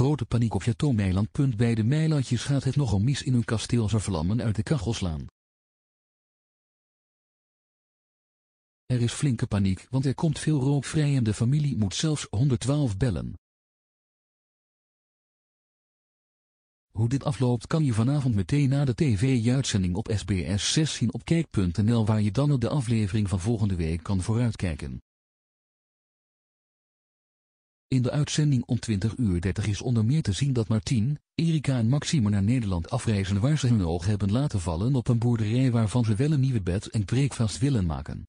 grote paniek op je Bij de Meilandjes gaat het nogal mis in hun kasteel. Ze vlammen uit de kachel slaan. Er is flinke paniek, want er komt veel rook vrij en de familie moet zelfs 112 bellen. Hoe dit afloopt kan je vanavond meteen na de tv-uitzending op SBS 6 zien op kijk.nl waar je dan op de aflevering van volgende week kan vooruitkijken. In de uitzending om 20.30 uur is onder meer te zien dat Martien, Erika en Maxime naar Nederland afreizen waar ze hun oog hebben laten vallen op een boerderij waarvan ze wel een nieuwe bed en breakfast willen maken.